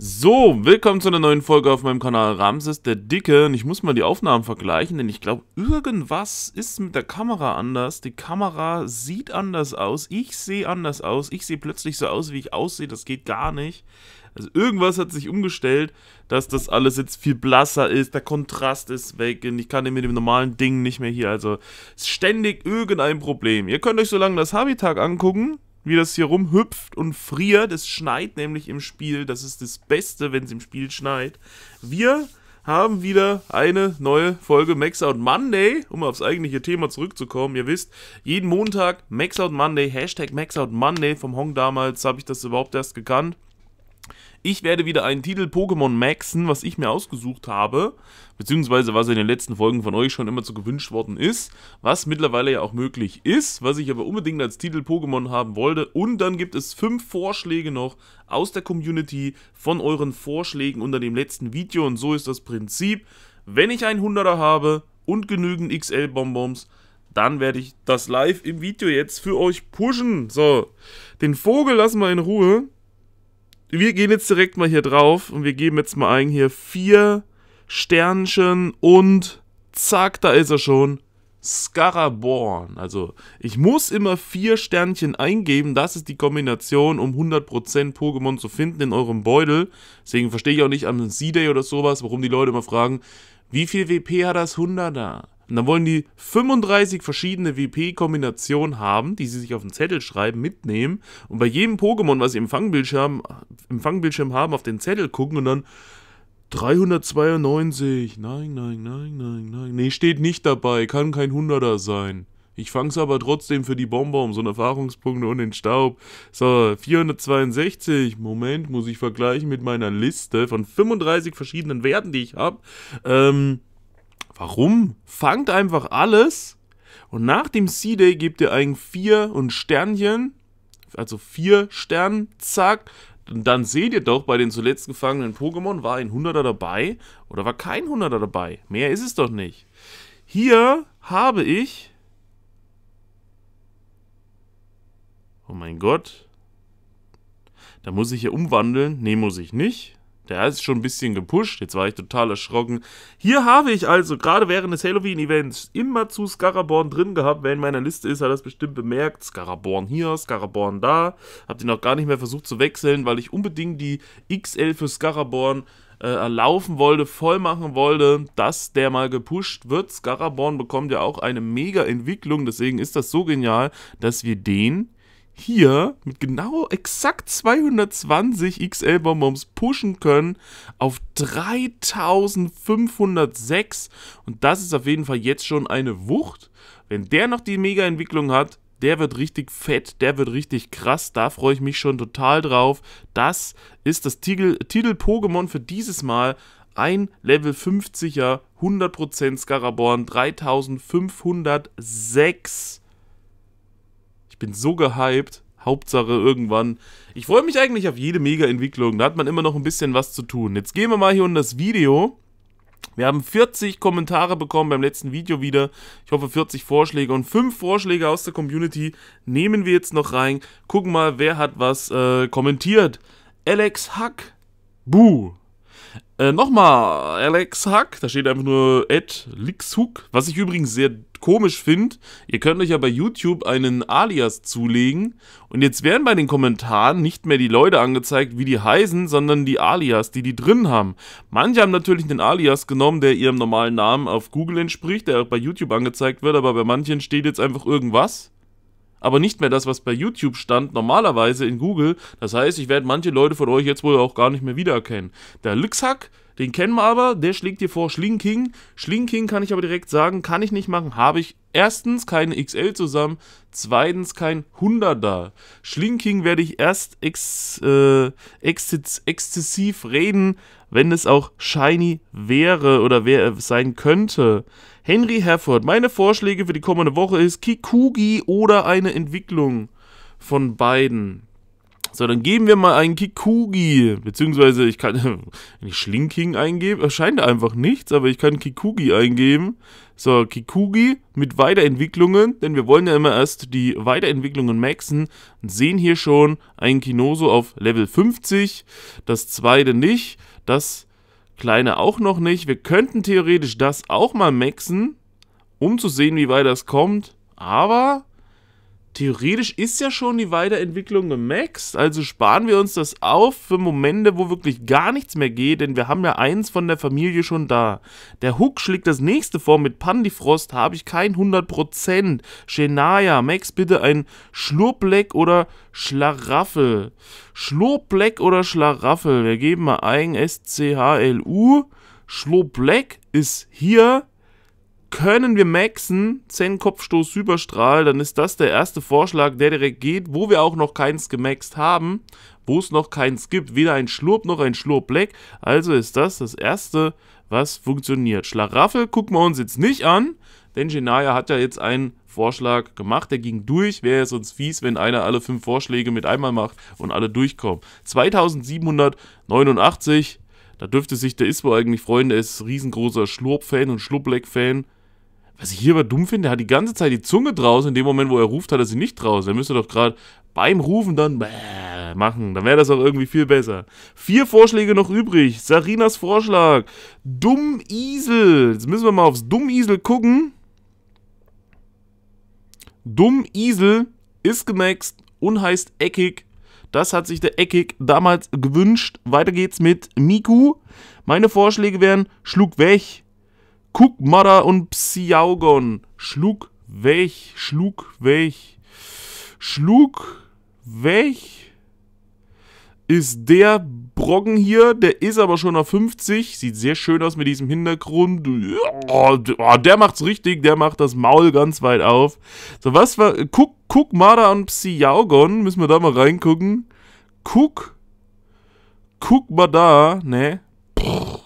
So, willkommen zu einer neuen Folge auf meinem Kanal Ramses der Dicke. Und ich muss mal die Aufnahmen vergleichen, denn ich glaube, irgendwas ist mit der Kamera anders. Die Kamera sieht anders aus. Ich sehe anders aus. Ich sehe plötzlich so aus, wie ich aussehe. Das geht gar nicht. Also irgendwas hat sich umgestellt, dass das alles jetzt viel blasser ist. Der Kontrast ist weg und ich kann mit dem normalen Ding nicht mehr hier. Also ist ständig irgendein Problem. Ihr könnt euch so lange das Habitag angucken wie das hier rumhüpft und friert. Es schneit nämlich im Spiel. Das ist das Beste, wenn es im Spiel schneit. Wir haben wieder eine neue Folge Max Out Monday, um aufs eigentliche Thema zurückzukommen. Ihr wisst, jeden Montag Max Out Monday, Hashtag Max Out Monday vom Hong damals habe ich das überhaupt erst gekannt. Ich werde wieder einen Titel Pokémon Maxen, was ich mir ausgesucht habe, beziehungsweise was in den letzten Folgen von euch schon immer so gewünscht worden ist, was mittlerweile ja auch möglich ist, was ich aber unbedingt als Titel Pokémon haben wollte. Und dann gibt es fünf Vorschläge noch aus der Community von euren Vorschlägen unter dem letzten Video und so ist das Prinzip. Wenn ich einen 100er habe und genügend XL-Bonbons, dann werde ich das live im Video jetzt für euch pushen. So, den Vogel lassen wir in Ruhe wir gehen jetzt direkt mal hier drauf und wir geben jetzt mal ein hier vier Sternchen und zack, da ist er schon. Scaraborn. Also ich muss immer vier Sternchen eingeben. Das ist die Kombination, um 100% Pokémon zu finden in eurem Beutel. Deswegen verstehe ich auch nicht am C-Day oder sowas, warum die Leute immer fragen, wie viel WP hat das 100er? Und dann wollen die 35 verschiedene WP-Kombinationen haben, die sie sich auf den Zettel schreiben, mitnehmen und bei jedem Pokémon, was sie im Fangbildschirm, im Fangbildschirm haben, auf den Zettel gucken und dann 392. Nein, nein, nein, nein, nein. Nee, steht nicht dabei. Kann kein Hunderter sein. Ich fang's aber trotzdem für die so und Erfahrungspunkte und den Staub. So, 462. Moment, muss ich vergleichen mit meiner Liste von 35 verschiedenen Werten, die ich hab. Ähm, Warum? Fangt einfach alles und nach dem C-Day gebt ihr ein 4 und Sternchen, also 4 Sternen, zack. Und dann seht ihr doch, bei den zuletzt gefangenen Pokémon war ein 100er dabei oder war kein 100er dabei. Mehr ist es doch nicht. Hier habe ich... Oh mein Gott. Da muss ich ja umwandeln. Ne, muss ich nicht. Der ist schon ein bisschen gepusht. Jetzt war ich total erschrocken. Hier habe ich also gerade während des Halloween-Events immer zu Scaraborn drin gehabt. Wer in meiner Liste ist, hat das bestimmt bemerkt. Scaraborn hier, Scaraborn da. Hab den auch gar nicht mehr versucht zu wechseln, weil ich unbedingt die XL für Scaraborn äh, laufen wollte, voll machen wollte, dass der mal gepusht wird. Scaraborn bekommt ja auch eine mega Entwicklung. Deswegen ist das so genial, dass wir den hier mit genau exakt 220 XL Bonbons pushen können auf 3506 und das ist auf jeden Fall jetzt schon eine Wucht. Wenn der noch die Mega-Entwicklung hat, der wird richtig fett, der wird richtig krass, da freue ich mich schon total drauf. Das ist das Titel-Pokémon für dieses Mal ein Level 50er, 100% Scaraborn, 3506. Ich bin so gehypt. Hauptsache irgendwann. Ich freue mich eigentlich auf jede Mega-Entwicklung. Da hat man immer noch ein bisschen was zu tun. Jetzt gehen wir mal hier unter das Video. Wir haben 40 Kommentare bekommen beim letzten Video wieder. Ich hoffe 40 Vorschläge und 5 Vorschläge aus der Community nehmen wir jetzt noch rein. Gucken mal, wer hat was äh, kommentiert. Alex Hack. Buh. Äh, nochmal, Alex Hack, da steht einfach nur Ed Lixhook, was ich übrigens sehr komisch finde, ihr könnt euch ja bei YouTube einen Alias zulegen und jetzt werden bei den Kommentaren nicht mehr die Leute angezeigt, wie die heißen, sondern die Alias, die die drin haben. Manche haben natürlich einen Alias genommen, der ihrem normalen Namen auf Google entspricht, der auch bei YouTube angezeigt wird, aber bei manchen steht jetzt einfach irgendwas. Aber nicht mehr das, was bei YouTube stand, normalerweise in Google. Das heißt, ich werde manche Leute von euch jetzt wohl auch gar nicht mehr wiedererkennen. Der Lüxhack den kennen wir aber, der schlägt dir vor Schlinking. Schlinking kann ich aber direkt sagen, kann ich nicht machen, habe ich erstens keine XL zusammen, zweitens kein 100er. Schlinking werde ich erst ex, äh, ex, exzessiv reden, wenn es auch Shiny wäre oder wer äh, sein könnte. Henry Herford, meine Vorschläge für die kommende Woche ist Kikugi oder eine Entwicklung von beiden. So, dann geben wir mal einen Kikugi. Beziehungsweise, ich kann, wenn ich Schlinking eingebe, erscheint einfach nichts, aber ich kann Kikugi eingeben. So, Kikugi mit Weiterentwicklungen, denn wir wollen ja immer erst die Weiterentwicklungen maxen und sehen hier schon einen Kinoso auf Level 50, das zweite nicht, das kleine auch noch nicht. Wir könnten theoretisch das auch mal maxen, um zu sehen, wie weit das kommt, aber theoretisch ist ja schon die Weiterentwicklung gemaxt, also sparen wir uns das auf für Momente, wo wirklich gar nichts mehr geht, denn wir haben ja eins von der Familie schon da. Der Hook schlägt das nächste vor, mit Pandifrost habe ich kein 100%. Shenaya, Max bitte ein Schlurbleck oder Schlaraffel. Schlurbleck oder Schlaraffel, wir geben mal ein SCHLU. Schlurbleck ist hier können wir maxen, 10 Kopfstoß Überstrahl, dann ist das der erste Vorschlag, der direkt geht, wo wir auch noch keins gemaxt haben, wo es noch keins gibt, weder ein Schlurp noch ein Schlurp-Black, also ist das das erste, was funktioniert. Schlaraffel gucken wir uns jetzt nicht an, denn Genaya hat ja jetzt einen Vorschlag gemacht, der ging durch, wäre es uns fies, wenn einer alle fünf Vorschläge mit einmal macht und alle durchkommen. 2789, da dürfte sich der Ispo eigentlich freuen, der ist riesengroßer Schlurp-Fan und Schlurp-Black-Fan, was ich hier aber dumm finde, der hat die ganze Zeit die Zunge draußen. In dem Moment, wo er ruft, hat er sie nicht draußen. Er müsste doch gerade beim Rufen dann machen. Dann wäre das auch irgendwie viel besser. Vier Vorschläge noch übrig. Sarinas Vorschlag. Dumm Isel. Jetzt müssen wir mal aufs Dumm Isel gucken. Dumm Isel ist gemaxt und heißt eckig. Das hat sich der Eckig damals gewünscht. Weiter geht's mit Miku. Meine Vorschläge wären, schlug weg, Kukmara und Psiaugon. Schlug weg, schlug weg, schlug weg. Ist der Brocken hier, der ist aber schon auf 50. Sieht sehr schön aus mit diesem Hintergrund. Oh, der macht's richtig, der macht das Maul ganz weit auf. So, was war. Guck, guck Mara und Psiaugon. Müssen wir da mal reingucken. Guck. Guck mal da. Ne. Brrr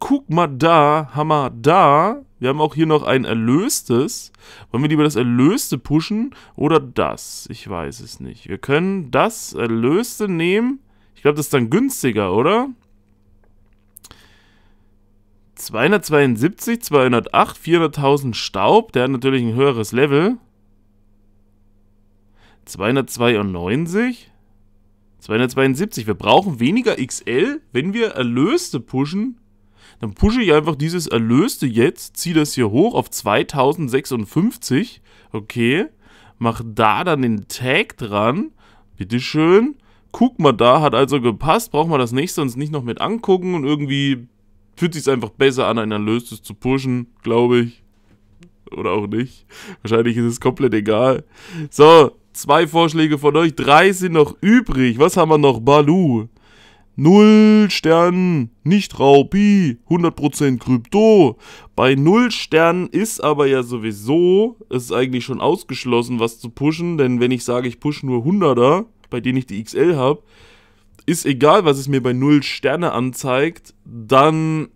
guck mal da, Hammer da. Wir haben auch hier noch ein erlöstes. Wollen wir lieber das erlöste pushen oder das? Ich weiß es nicht. Wir können das erlöste nehmen. Ich glaube, das ist dann günstiger, oder? 272, 208, 400.000 Staub. Der hat natürlich ein höheres Level. 292, 272. Wir brauchen weniger XL, wenn wir Erlöste pushen dann pushe ich einfach dieses Erlöste jetzt, ziehe das hier hoch auf 2056, okay, mach da dann den Tag dran, bitteschön, guck mal da, hat also gepasst, braucht man das nächste uns nicht noch mit angucken und irgendwie fühlt sich einfach besser an, ein Erlöstes zu pushen, glaube ich. Oder auch nicht. Wahrscheinlich ist es komplett egal. So, zwei Vorschläge von euch, drei sind noch übrig. Was haben wir noch? Balu. 0 Sternen, nicht Raubi, 100% Krypto. Bei 0 Sternen ist aber ja sowieso, es ist eigentlich schon ausgeschlossen, was zu pushen, denn wenn ich sage, ich pushe nur 100er, bei denen ich die XL habe, ist egal, was es mir bei 0 Sterne anzeigt, dann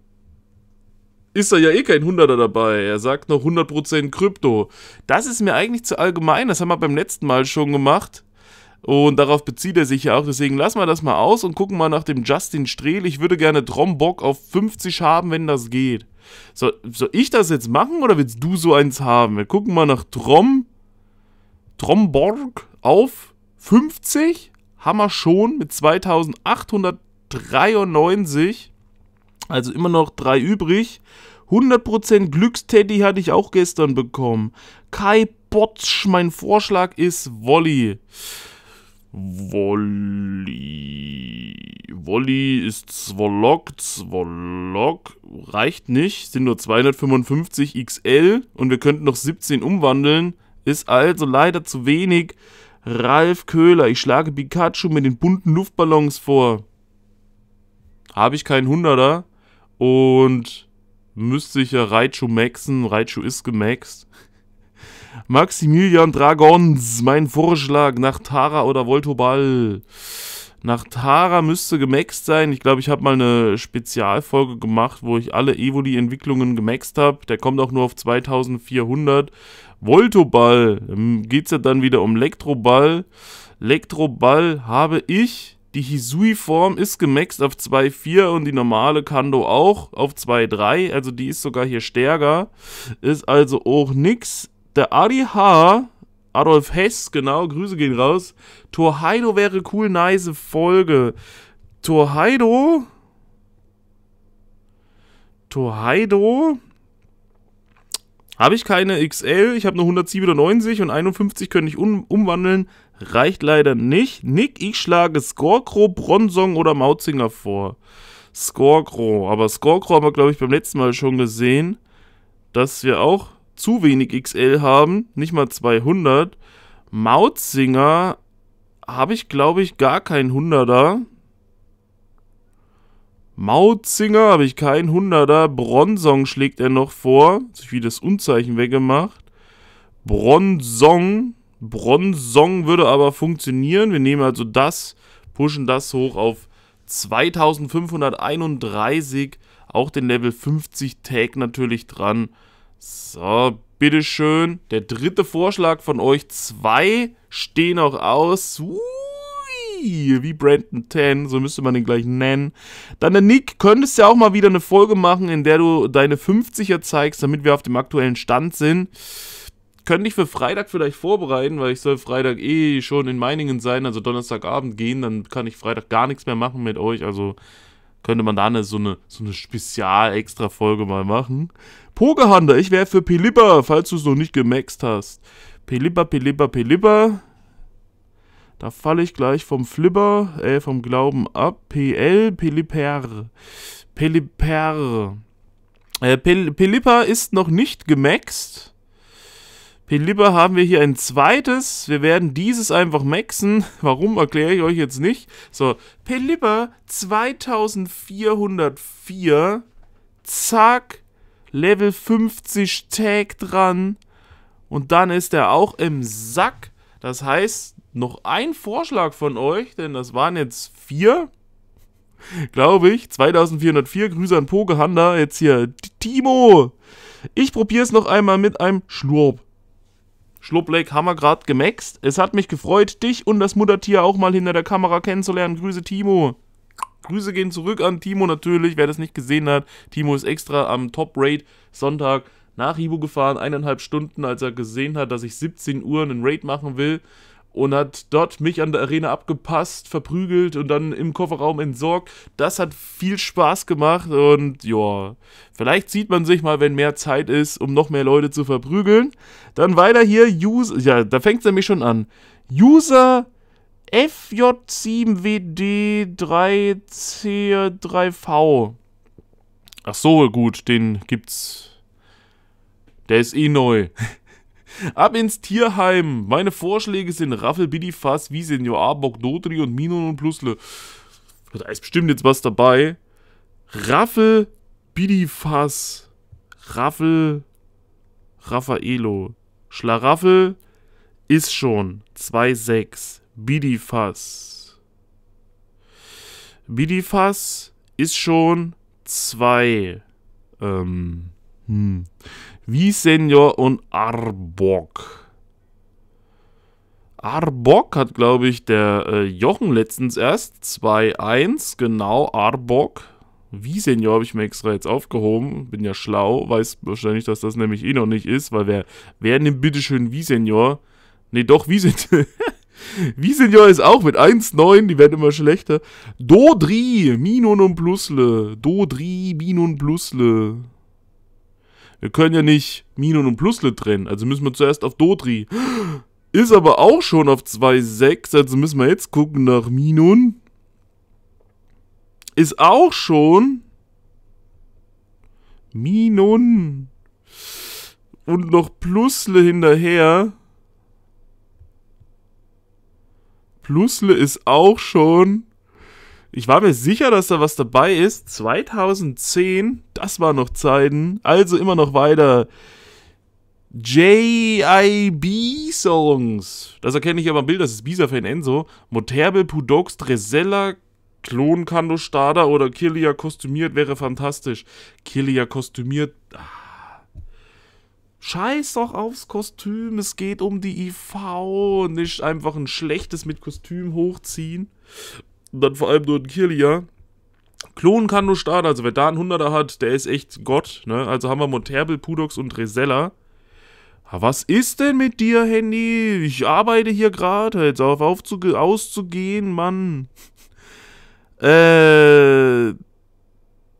ist da ja eh kein 100er dabei. Er sagt noch 100% Krypto. Das ist mir eigentlich zu allgemein, das haben wir beim letzten Mal schon gemacht. Und darauf bezieht er sich ja auch. Deswegen lassen wir das mal aus und gucken mal nach dem Justin Strehl. Ich würde gerne Drombock auf 50 haben, wenn das geht. So, soll ich das jetzt machen oder willst du so eins haben? Wir gucken mal nach Trom. Tromborg auf 50. Haben wir schon mit 2893. Also immer noch drei übrig. 100% Glücksteddy hatte ich auch gestern bekommen. Kai Botsch, mein Vorschlag ist Wolli. Wolli. Wolli ist Zwolok. Zwolok reicht nicht. Sind nur 255 XL und wir könnten noch 17 umwandeln. Ist also leider zu wenig. Ralf Köhler, ich schlage Pikachu mit den bunten Luftballons vor. Habe ich keinen Hunderter und müsste ich ja Raichu maxen. Raichu ist gemaxt. Maximilian Dragons, mein Vorschlag nach Tara oder Voltobal. Nach Tara müsste gemaxt sein. Ich glaube, ich habe mal eine Spezialfolge gemacht, wo ich alle Evoli-Entwicklungen gemaxt habe. Der kommt auch nur auf 2400. Voltoball, geht es ja dann wieder um Elektroball. Elektroball habe ich. Die Hisui-Form ist gemaxt auf 2,4 und die normale Kando auch auf 2,3. Also die ist sogar hier stärker. Ist also auch nix. Der Adi H., Adolf Hess, genau, Grüße gehen raus. Torheido wäre cool, nice Folge. Torheido? Torheido? Habe ich keine XL, ich habe nur 197 und 51 könnte ich um umwandeln. Reicht leider nicht. Nick, ich schlage Scorcrow, Bronsong oder Mauzinger vor. Scorcrow, aber Scorcrow haben wir, glaube ich, beim letzten Mal schon gesehen, dass wir auch zu wenig XL haben, nicht mal 200. Mautzinger habe ich, glaube ich, gar keinen 100er. Mautzinger habe ich keinen 100er. Bronsong schlägt er noch vor. Sich wie das Unzeichen weggemacht. Bronsong. Bronsong würde aber funktionieren. Wir nehmen also das, pushen das hoch auf 2531. Auch den Level 50 Tag natürlich dran. So, bitteschön. Der dritte Vorschlag von euch. Zwei stehen noch aus. wie Brandon 10, so müsste man den gleich nennen. Dann der Nick, könntest du ja auch mal wieder eine Folge machen, in der du deine 50er zeigst, damit wir auf dem aktuellen Stand sind. Könnte ich für Freitag vielleicht vorbereiten, weil ich soll Freitag eh schon in Meiningen sein, also Donnerstagabend gehen, dann kann ich Freitag gar nichts mehr machen mit euch, also könnte man da eine, so eine, so eine Spezial-Extra-Folge mal machen. Pogehander, ich wäre für Pelipper, falls du es noch nicht gemaxt hast. Pelipper, Pelipper, Pelipper. Da falle ich gleich vom Flipper, äh, vom Glauben ab. PL, Pelipper. Pelipper. Äh, Pelipper ist noch nicht gemaxt. Pelipper haben wir hier ein zweites. Wir werden dieses einfach maxen. Warum, erkläre ich euch jetzt nicht. So, Pelipper 2404. Zack. Level 50 Tag dran. Und dann ist er auch im Sack. Das heißt, noch ein Vorschlag von euch, denn das waren jetzt vier. Glaube ich. 2404. Grüße an Pokehanda. Jetzt hier. Timo. Ich probiere es noch einmal mit einem Schlurp. Schlupplake haben wir gerade gemaxt. Es hat mich gefreut, dich und das Muttertier auch mal hinter der Kamera kennenzulernen. Grüße, Timo. Grüße gehen zurück an Timo natürlich, wer das nicht gesehen hat. Timo ist extra am Top Raid Sonntag nach Hibo gefahren, eineinhalb Stunden, als er gesehen hat, dass ich 17 Uhr einen Raid machen will und hat dort mich an der Arena abgepasst, verprügelt und dann im Kofferraum entsorgt. Das hat viel Spaß gemacht und ja, vielleicht sieht man sich mal, wenn mehr Zeit ist, um noch mehr Leute zu verprügeln. Dann weiter hier, User, ja, da fängt es nämlich schon an. User FJ7WD3C3V. Ach so, gut, den gibt's. Der ist eh neu. Ab ins Tierheim. Meine Vorschläge sind Raffel, Bidifass, Wiesen, Joabok, Dodri und Minon und Plusle. Da ist bestimmt jetzt was dabei. Raffel, Bidifass, Raffel, Raffaello. Schlaraffel ist schon 2,6. Bidifass. Bidifass ist schon 2. Ähm, hm. Wiesenior und Arbok. Arbok hat, glaube ich, der äh, Jochen letztens erst. 2-1, genau, Arbok. Wiesenior habe ich mir extra jetzt aufgehoben. Bin ja schlau, weiß wahrscheinlich, dass das nämlich eh noch nicht ist, weil wer, wer nimmt bitteschön Wiesenior? Ne, doch, Wiesenior. Wiesenior ist auch mit 1-9, die werden immer schlechter. Dodri, Minun und Plusle. Dodri, Minun Plusle. Wir können ja nicht Minon und Plusle trennen. Also müssen wir zuerst auf Dodri. Ist aber auch schon auf 2,6. Also müssen wir jetzt gucken nach Minun. Ist auch schon. Minun. Und noch Plusle hinterher. Plusle ist auch schon ich war mir sicher, dass da was dabei ist. 2010, das war noch Zeiten. Also immer noch weiter. JIB-Songs. Das erkenne ich aber am Bild, das ist Bisa Fan Enzo. Moterbe, Pudox, Dresella, Klon Kando Stada oder Killia kostümiert wäre fantastisch. Killia kostümiert. Ah. Scheiß doch aufs Kostüm, es geht um die IV, nicht einfach ein schlechtes mit Kostüm hochziehen und dann vor allem nur in Kirlia. Klonen kann nur starten, also wer da einen 100er hat, der ist echt Gott, ne? Also haben wir Monterbel, Pudox und Resella. Was ist denn mit dir, Handy? Ich arbeite hier gerade, halt auf, auf auszugehen, Mann. Äh.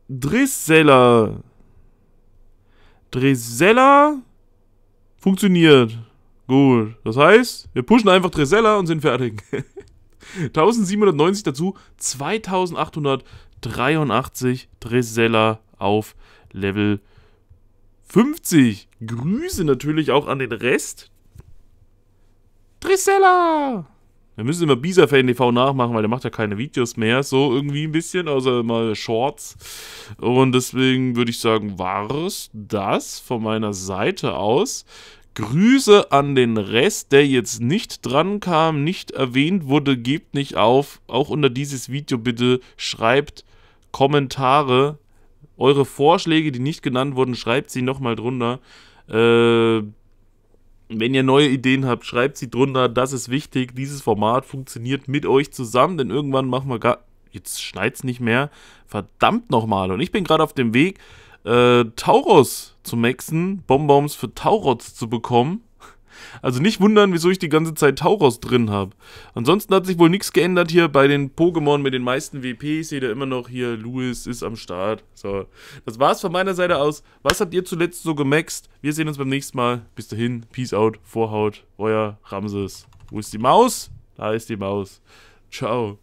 Drissella. Dresella funktioniert. Gut. Das heißt, wir pushen einfach Dresella und sind fertig. 1790 dazu, 2883 Dresella auf Level 50. Grüße natürlich auch an den Rest. Dresella! Wir müssen immer Bisa-Fan TV nachmachen, weil der macht ja keine Videos mehr, so irgendwie ein bisschen, außer mal Shorts. Und deswegen würde ich sagen, war es das von meiner Seite aus. Grüße an den Rest, der jetzt nicht dran kam, nicht erwähnt wurde, gebt nicht auf. Auch unter dieses Video bitte schreibt Kommentare, eure Vorschläge, die nicht genannt wurden, schreibt sie nochmal drunter. Äh, wenn ihr neue Ideen habt, schreibt sie drunter. Das ist wichtig. Dieses Format funktioniert mit euch zusammen, denn irgendwann machen wir gar. Jetzt schneit's nicht mehr. Verdammt nochmal. Und ich bin gerade auf dem Weg, äh, Tauros zu maxen, Bonbons für Taurots zu bekommen. Also nicht wundern, wieso ich die ganze Zeit Tauros drin habe. Ansonsten hat sich wohl nichts geändert hier bei den Pokémon mit den meisten WP. Ich sehe da immer noch hier, Louis ist am Start. So, das war's von meiner Seite aus. Was habt ihr zuletzt so gemaxt? Wir sehen uns beim nächsten Mal. Bis dahin, Peace out, Vorhaut, euer Ramses. Wo ist die Maus? Da ist die Maus. Ciao.